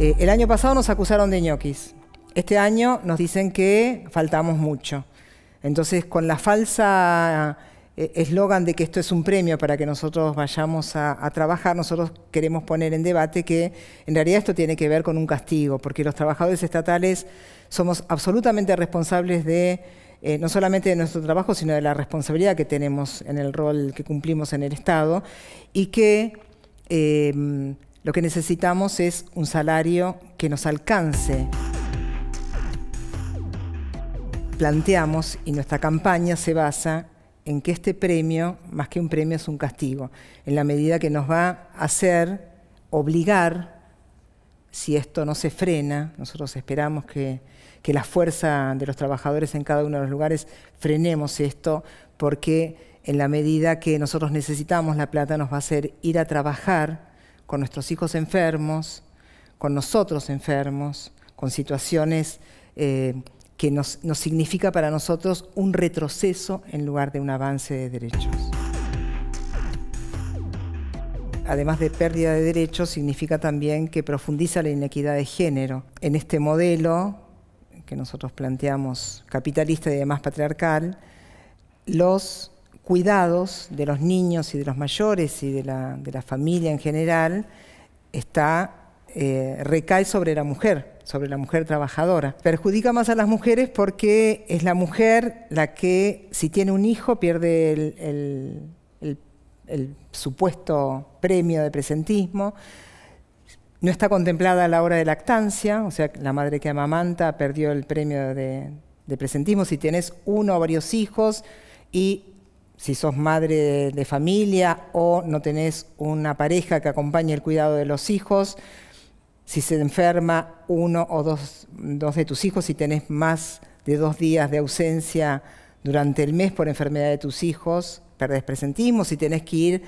Eh, el año pasado nos acusaron de ñoquis. Este año nos dicen que faltamos mucho. Entonces, con la falsa eh, eslogan de que esto es un premio para que nosotros vayamos a, trabajar, nosotros queremos poner en debate que en realidad esto tiene que ver con un castigo, porque los trabajadores estatales somos absolutamente responsables de eh, no solamente de nuestro trabajo, sino de la responsabilidad que tenemos en el rol que cumplimos en el Estado y que lo que necesitamos es un salario que nos alcance. Planteamos, y nuestra campaña se basa en que este premio, más que un premio, es un castigo, en la medida que nos va a hacer obligar, si esto no se frena, nosotros esperamos que, la fuerza de los trabajadores en cada uno de los lugares frenemos esto, porque en la medida que nosotros necesitamos la plata nos va a hacer ir a trabajar con nuestros hijos enfermos, con nosotros enfermos, con situaciones eh, que nos, nos significa para nosotros un retroceso en lugar de un avance de derechos. Además de pérdida de derechos, significa también que profundiza la inequidad de género. En este modelo que nosotros planteamos, capitalista y además patriarcal, los cuidados de los niños y de los mayores y de la, familia en general está, eh, recae sobre la mujer, sobre la mujer trabajadora. Perjudica más a las mujeres porque es la mujer la que, si tiene un hijo, pierde el, supuesto premio de presentismo. No está contemplada a la hora de lactancia, o sea, la madre que amamanta perdió el premio de, presentismo si tienes uno o varios hijos y si sos madre de, familia o no tenés una pareja que acompañe el cuidado de los hijos, si se enferma uno o dos, de tus hijos, si tenés más de dos días de ausencia durante el mes por enfermedad de tus hijos, perdés presentismo, si tenés que ir,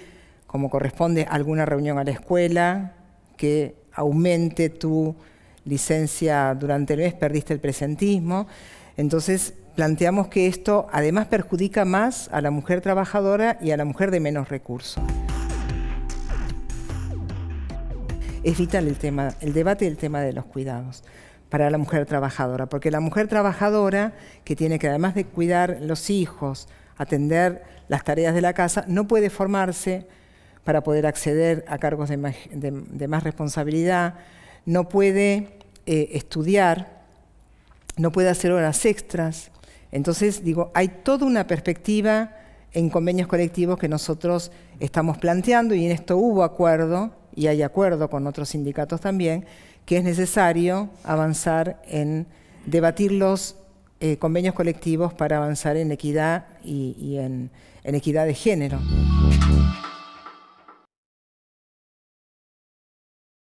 como corresponde, a alguna reunión a la escuela que aumente tu licencia durante el mes, perdiste el presentismo. Entonces, planteamos que esto además perjudica más a la mujer trabajadora y a la mujer de menos recursos. Es vital el, tema, el debate del tema de los cuidados para la mujer trabajadora, porque la mujer trabajadora, que tiene que además de cuidar los hijos, atender las tareas de la casa, no puede formarse para poder acceder a cargos de más, responsabilidad, no puede eh, estudiar no puede hacer horas extras. Entonces, digo, hay toda una perspectiva en convenios colectivos que nosotros estamos planteando y en esto hubo acuerdo y hay acuerdo con otros sindicatos también, que es necesario avanzar en debatir los eh, convenios colectivos para avanzar en equidad y, en equidad de género.